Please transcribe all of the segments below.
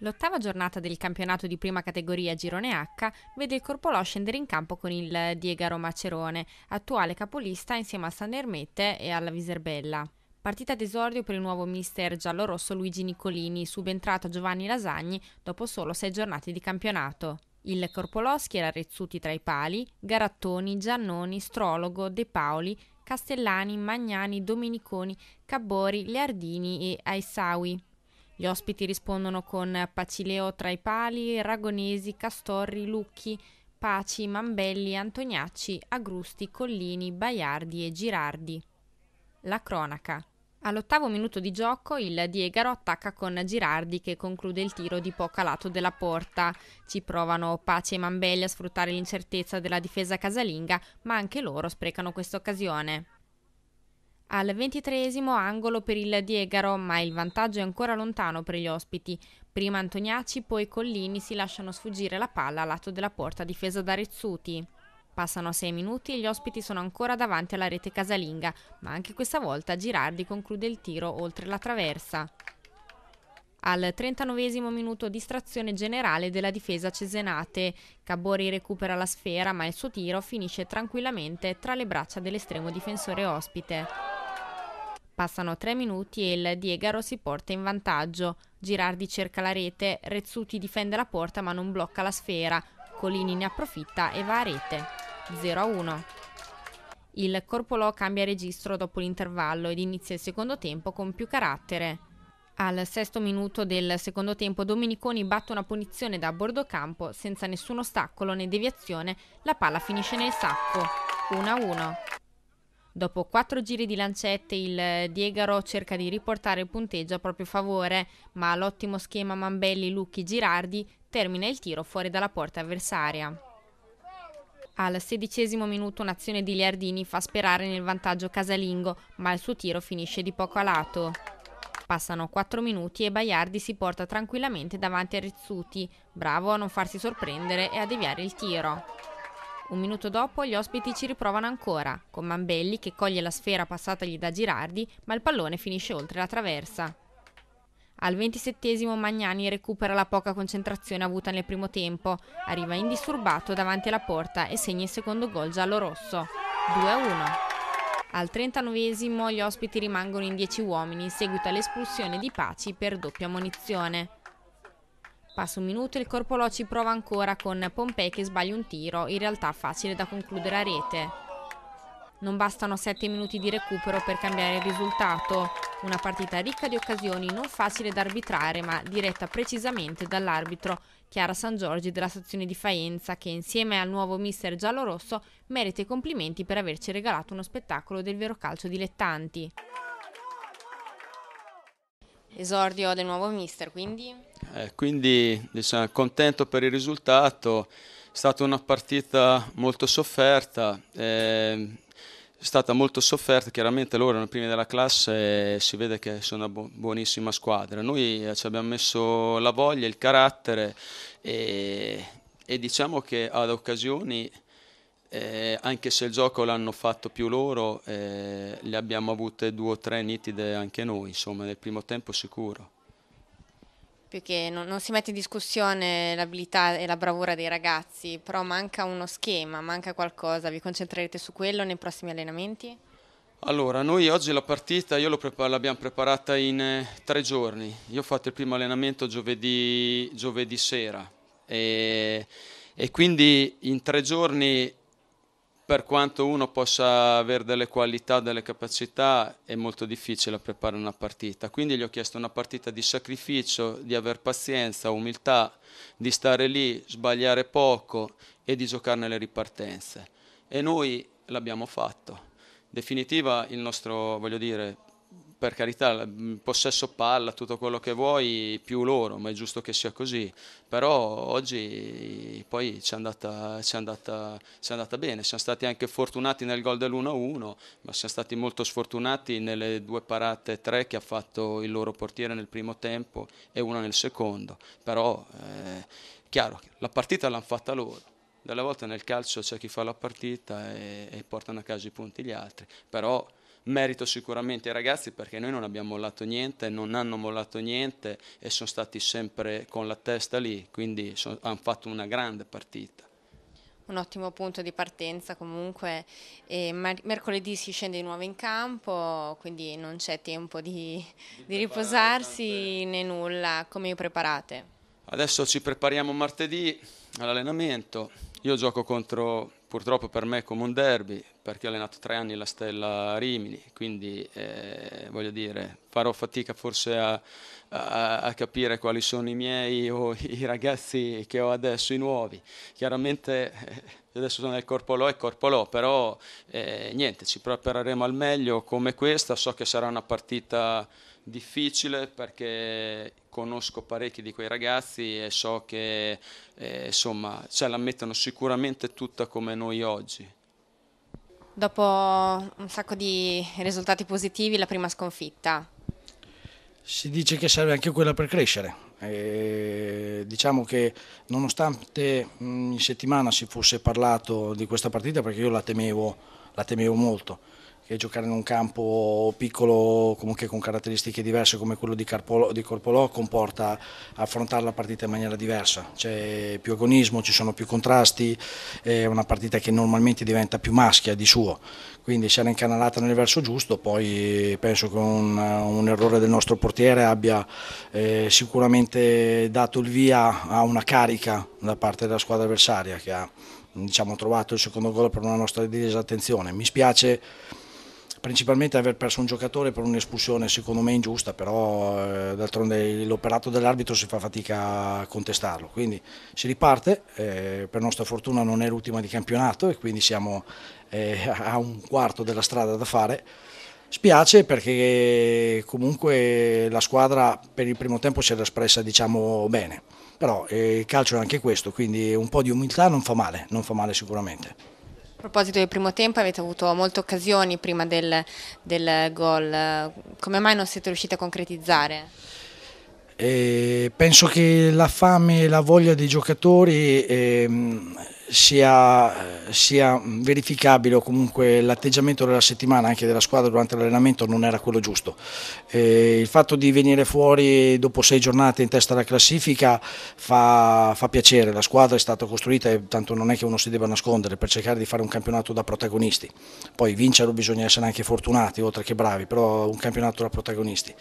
L'ottava giornata del campionato di prima categoria Girone H vede il Corpolò scendere in campo con il Diegaro Macerone, attuale capolista insieme a San Ermette e alla Viserbella. Partita d'esordio per il nuovo mister giallorosso Luigi Nicolini, subentrato a Giovanni Lasagni dopo solo sei giornate di campionato. Il Corpolò schiera Rezzuti tra i pali, Garattoni, Giannoni, Strologo, De Paoli, Castellani, Magnani, Domeniconi, Cabori, Leardini e Aissaui. Gli ospiti rispondono con Pacileo tra i pali, Ragonesi, Castorri, Lucchi, Paci, Mambelli, Antoniacci, Agrusti, Collini, Baiardi e Girardi. La cronaca. All'ottavo minuto di gioco il Diegaro attacca con Girardi che conclude il tiro di poco lato della porta. Ci provano Pace e Mambelli a sfruttare l'incertezza della difesa casalinga, ma anche loro sprecano questa occasione. Al ventitreesimo angolo per il Diegaro, ma il vantaggio è ancora lontano per gli ospiti. Prima Antoniacci, poi Collini si lasciano sfuggire la palla a lato della porta difesa da Rezzuti. Passano sei minuti e gli ospiti sono ancora davanti alla rete casalinga, ma anche questa volta Girardi conclude il tiro oltre la traversa. Al 39 minuto distrazione generale della difesa cesenate. Cabori recupera la sfera ma il suo tiro finisce tranquillamente tra le braccia dell'estremo difensore ospite. Passano tre minuti e il Diegaro si porta in vantaggio. Girardi cerca la rete, Rezzuti difende la porta ma non blocca la sfera. Colini ne approfitta e va a rete. 0-1. Il Corpolò cambia registro dopo l'intervallo ed inizia il secondo tempo con più carattere. Al sesto minuto del secondo tempo Dominiconi batte una punizione da bordo campo senza nessun ostacolo né deviazione, la palla finisce nel sacco. 1-1. Dopo quattro giri di lancette il eh, Diegaro cerca di riportare il punteggio a proprio favore, ma l'ottimo schema Mambelli-Lucchi-Girardi termina il tiro fuori dalla porta avversaria. Al sedicesimo minuto un'azione di Liardini fa sperare nel vantaggio casalingo, ma il suo tiro finisce di poco a lato. Passano quattro minuti e Baiardi si porta tranquillamente davanti a Rizzuti, bravo a non farsi sorprendere e a deviare il tiro. Un minuto dopo gli ospiti ci riprovano ancora, con Mambelli che coglie la sfera passatagli da Girardi, ma il pallone finisce oltre la traversa. Al ventisettesimo Magnani recupera la poca concentrazione avuta nel primo tempo, arriva indisturbato davanti alla porta e segna il secondo gol giallo-rosso. 2-1. Al 39 gli ospiti rimangono in 10 uomini in seguito all'espulsione di Paci per doppia munizione. Passa un minuto e il Corpolò ci prova ancora con Pompei che sbaglia un tiro, in realtà facile da concludere a rete. Non bastano 7 minuti di recupero per cambiare il risultato. Una partita ricca di occasioni, non facile da arbitrare, ma diretta precisamente dall'arbitro Chiara San Giorgi della stazione di Faenza, che insieme al nuovo mister Giallo Rosso merita i complimenti per averci regalato uno spettacolo del vero calcio dilettanti. Esordio del nuovo mister, quindi? Eh, quindi diciamo, contento per il risultato, è stata una partita molto sofferta, eh, è stata molto sofferta, chiaramente loro erano i primi della classe e si vede che sono una buonissima squadra. Noi eh, ci abbiamo messo la voglia, il carattere e, e diciamo che ad occasioni... Eh, anche se il gioco l'hanno fatto più loro, eh, le abbiamo avute due o tre nitide anche noi, insomma nel primo tempo sicuro più che non, non si mette in discussione l'abilità e la bravura dei ragazzi, però manca uno schema, manca qualcosa, vi concentrerete su quello nei prossimi allenamenti? Allora, noi oggi la partita prepar l'abbiamo preparata in eh, tre giorni. Io ho fatto il primo allenamento giovedì, giovedì sera e, e, quindi in tre giorni per quanto uno possa avere delle qualità, delle capacità, è molto difficile preparare una partita. Quindi gli ho chiesto una partita di sacrificio, di aver pazienza, umiltà, di stare lì, sbagliare poco e di giocare nelle ripartenze. E noi l'abbiamo fatto. In Definitiva il nostro, voglio dire, per carità, mm, possesso palla, tutto quello che vuoi, più loro, ma è giusto che sia così. Però oggi poi ci è andata, andata, andata bene, siamo stati anche fortunati nel gol dell'1-1, ma siamo stati molto sfortunati nelle due parate, tre che ha fatto il loro portiere nel primo tempo e una nel secondo. Però eh, chiaro, la partita l'hanno fatta loro delle volte nel calcio c'è chi fa la partita e, e portano a casa i punti gli altri, però merito sicuramente ai ragazzi perché noi non abbiamo mollato niente, non hanno mollato niente e sono stati sempre con la testa lì, quindi so, hanno fatto una grande partita un ottimo punto di partenza comunque. E mercoledì si scende di nuovo in campo, quindi non c'è tempo di, di, di riposarsi tante... né nulla. Come vi preparate? Adesso ci prepariamo martedì all'allenamento, io gioco contro, purtroppo per me, come un derby, perché ho allenato tre anni la Stella Rimini, quindi eh, voglio dire, farò fatica forse a, a, a, capire quali sono i miei o i ragazzi che ho adesso, i nuovi. Chiaramente eh, adesso sono nel corpo Corpolò e corpo Corpolò, però eh, niente, ci prepareremo al meglio come questa, so che sarà una partita difficile perché conosco parecchi di quei ragazzi e so che eh, insomma ce la mettono sicuramente sicuramente tutta come noi oggi. Dopo un sacco di risultati positivi, la prima sconfitta. Si dice che serve anche quella per crescere. E diciamo che nonostante mm, in settimana si fosse parlato di questa partita, perché io la temevo, la temevo molto, che giocare in un campo piccolo comunque con caratteristiche diverse come quello di, Carpolo, di Corpolò comporta affrontare la partita in maniera diversa, c'è più agonismo, ci sono più contrasti, è una partita che normalmente diventa più maschia di suo, quindi se era incanalata nel verso giusto, poi penso che un, un errore del nostro portiere abbia eh, sicuramente dato il via a una carica da parte della squadra avversaria che ha diciamo, trovato il secondo gol per una nostra disattenzione. Mi spiace principalmente aver perso un giocatore per un'espulsione secondo me ingiusta, però eh, d'altronde l'operato dell'arbitro si fa fatica a contestarlo, quindi si riparte, eh, per nostra fortuna non è l'ultima di campionato e quindi siamo eh, a un quarto della strada da fare. Spiace perché comunque la squadra per il primo tempo si era espressa diciamo bene, però eh, il calcio è anche questo, quindi un po' di umiltà non fa male, non fa male sicuramente. A proposito del primo tempo, avete avuto molte occasioni prima del, del gol, come mai non siete riusciti a concretizzare? Eh, penso che la fame e la voglia dei giocatori ehm, sia, sia, mm, verificabile o comunque l'atteggiamento della settimana anche della squadra durante l'allenamento non era quello giusto. Eh, il fatto di venire fuori dopo sei giornate in testa alla classifica fa, fa, piacere, la squadra è stata costruita e tanto non è che uno si debba nascondere per cercare di fare un campionato da protagonisti, poi vincere bisogna essere anche fortunati oltre che bravi, però un campionato da protagonisti.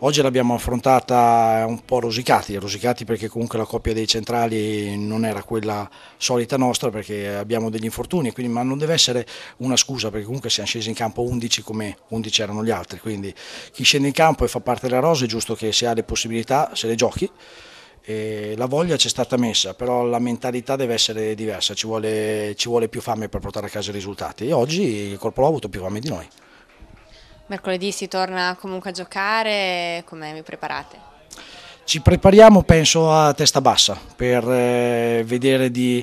Oggi l'abbiamo affrontata un po' rosicati, rosicati perché comunque la coppia dei centrali non era quella solita Notte nostra perché abbiamo degli infortuni, quindi, ma non deve essere una scusa perché comunque siamo scesi in campo 11 come 11 erano gli altri, quindi chi scende in campo e fa parte della rosa è giusto che se ha le possibilità se le giochi. E la voglia c'è stata messa, però la mentalità deve essere diversa, ci vuole, ci vuole più fame per portare a casa i risultati e oggi il corpo l'ha avuto più fame di noi. Mercoledì si torna comunque a giocare, come vi preparate? Ci prepariamo penso a testa bassa per eh, vedere di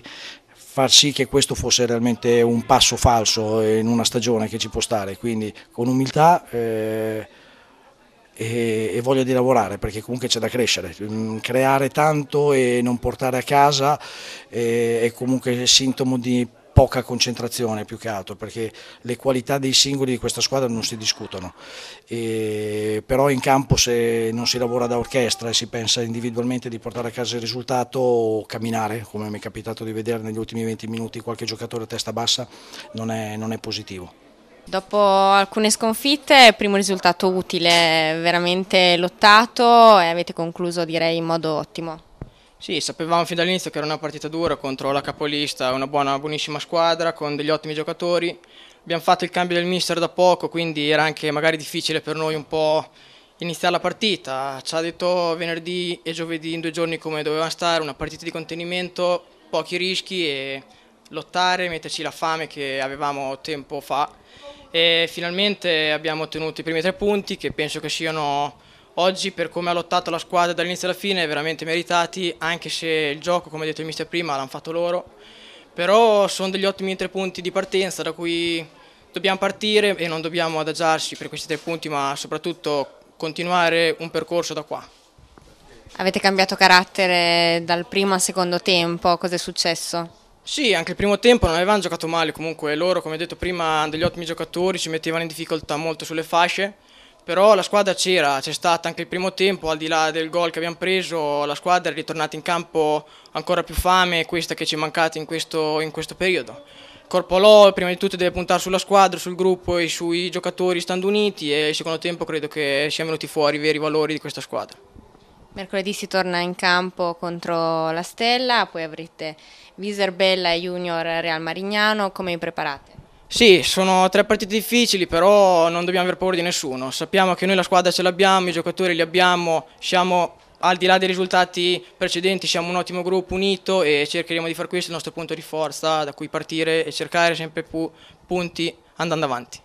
far sì che questo fosse realmente un passo falso in una stagione che ci può stare, quindi con umiltà eh, e, e, voglia di lavorare perché comunque c'è da crescere, mm, creare tanto e non portare a casa eh, è comunque sintomo di poca concentrazione più che altro perché le qualità dei singoli di questa squadra non si discutono e, però in campo se non si lavora da orchestra e si pensa individualmente di portare a casa il risultato o camminare come mi è capitato di vedere negli ultimi 20 minuti qualche giocatore a testa bassa non è, non è positivo Dopo alcune sconfitte, primo risultato utile, veramente lottato e avete concluso direi in modo ottimo. Sì, sapevamo fin dall'inizio che era una partita dura contro la capolista, una buona, buonissima squadra con degli ottimi giocatori. Abbiamo fatto il cambio del mister da poco, quindi era anche magari difficile per noi un po' iniziare la partita. Ci ha detto venerdì e giovedì in due giorni come doveva stare, una partita di contenimento, pochi rischi e lottare, metterci la fame che avevamo tempo fa. E finalmente abbiamo ottenuto i primi tre punti che penso che siano Oggi per come ha lottato la squadra dall'inizio alla fine veramente meritati, anche se il gioco, come ha detto il mister prima, l'hanno fatto loro. Però sono degli ottimi tre punti di partenza da cui dobbiamo partire e non dobbiamo adagiarci per questi tre punti, ma soprattutto continuare un percorso da qua. Avete cambiato carattere dal primo al secondo tempo, cos'è successo? Sì, anche il primo tempo non avevano giocato male, comunque loro, come detto prima, hanno degli ottimi giocatori, ci mettevano in difficoltà molto sulle fasce però la squadra c'era, c'è stata anche il primo tempo, al di là del gol che abbiamo preso, la squadra è ritornata in campo ancora più fame, questa che ci è mancata in questo, in questo periodo. Corpolò prima di tutto deve puntare sulla squadra, sul gruppo e sui giocatori stando uniti e il secondo tempo credo che siano venuti fuori i veri valori di questa squadra. Mercoledì si torna in campo contro la Stella, poi avrete Viserbella e Junior Real Marignano, come vi preparate? Sì, sono tre partite difficili, però non dobbiamo aver paura di nessuno. Sappiamo che noi la squadra ce l'abbiamo, i giocatori li abbiamo, siamo al di là dei risultati precedenti, siamo un ottimo gruppo unito e cercheremo di far questo il nostro punto di forza da cui partire e cercare sempre più punti andando avanti.